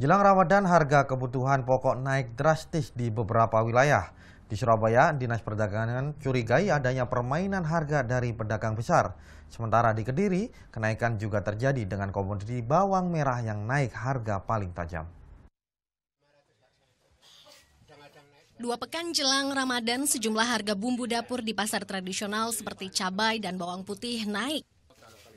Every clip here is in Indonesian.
Jelang Ramadan, harga kebutuhan pokok naik drastis di beberapa wilayah. Di Surabaya, Dinas Perdagangan curigai adanya permainan harga dari pedagang besar. Sementara di Kediri, kenaikan juga terjadi dengan komoditi bawang merah yang naik harga paling tajam. Dua pekan jelang Ramadan, sejumlah harga bumbu dapur di pasar tradisional seperti cabai dan bawang putih naik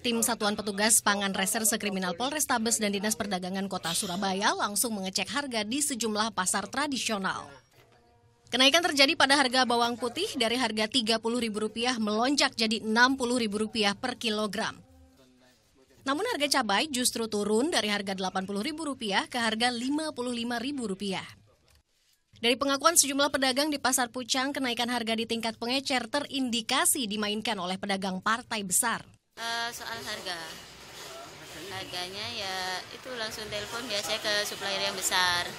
tim Satuan Petugas Pangan Reserse Kriminal Polrestabes dan Dinas Perdagangan Kota Surabaya langsung mengecek harga di sejumlah pasar tradisional. Kenaikan terjadi pada harga bawang putih dari harga Rp30.000 melonjak jadi Rp60.000 per kilogram. Namun harga cabai justru turun dari harga Rp80.000 ke harga Rp55.000. Dari pengakuan sejumlah pedagang di Pasar Pucang, kenaikan harga di tingkat pengecer terindikasi dimainkan oleh pedagang partai besar. Uh, soal harga harganya ya itu langsung telepon biasanya ke supplier yang besar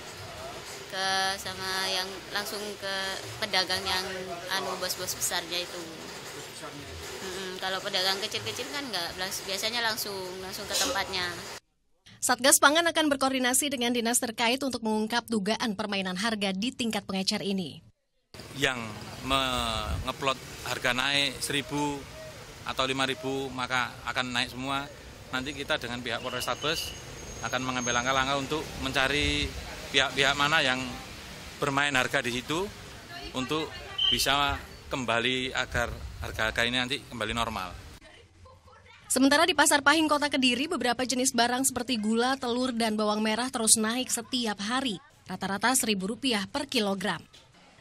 ke sama yang langsung ke pedagang yang anu bos-bos besarnya itu hmm, kalau pedagang kecil-kecil kan nggak biasanya langsung langsung ke tempatnya Satgas Pangan akan berkoordinasi dengan dinas terkait untuk mengungkap dugaan permainan harga di tingkat pengecer ini. Yang mengeplot harga naik 1000 atau 5.000 maka akan naik semua. Nanti kita dengan pihak Polrestabes akan mengambil langkah-langkah untuk mencari pihak-pihak mana yang bermain harga di situ untuk bisa kembali agar harga-harga ini nanti kembali normal. Sementara di Pasar Pahing Kota Kediri, beberapa jenis barang seperti gula, telur, dan bawang merah terus naik setiap hari, rata-rata rp rupiah per kilogram.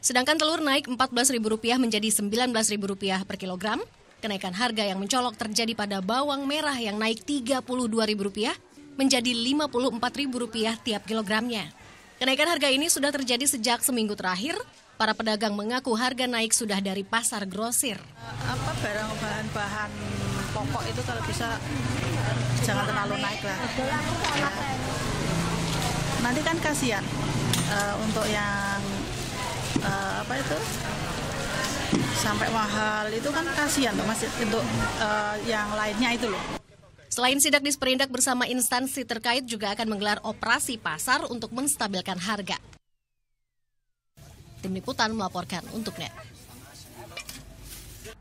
Sedangkan telur naik Rp14.000 menjadi Rp19.000 per kilogram, Kenaikan harga yang mencolok terjadi pada bawang merah yang naik Rp32.000 menjadi Rp54.000 tiap kilogramnya. Kenaikan harga ini sudah terjadi sejak seminggu terakhir. Para pedagang mengaku harga naik sudah dari pasar grosir. Apa barang bahan-bahan pokok itu kalau bisa jangan terlalu naik lah. Nanti kan kasihan uh, untuk yang uh, apa itu sampai mahal itu kan kasihan loh mas untuk uh, yang lainnya itu loh. Selain sidak disperindak bersama instansi terkait juga akan menggelar operasi pasar untuk menstabilkan harga. Tim Liputan melaporkan untuk NET.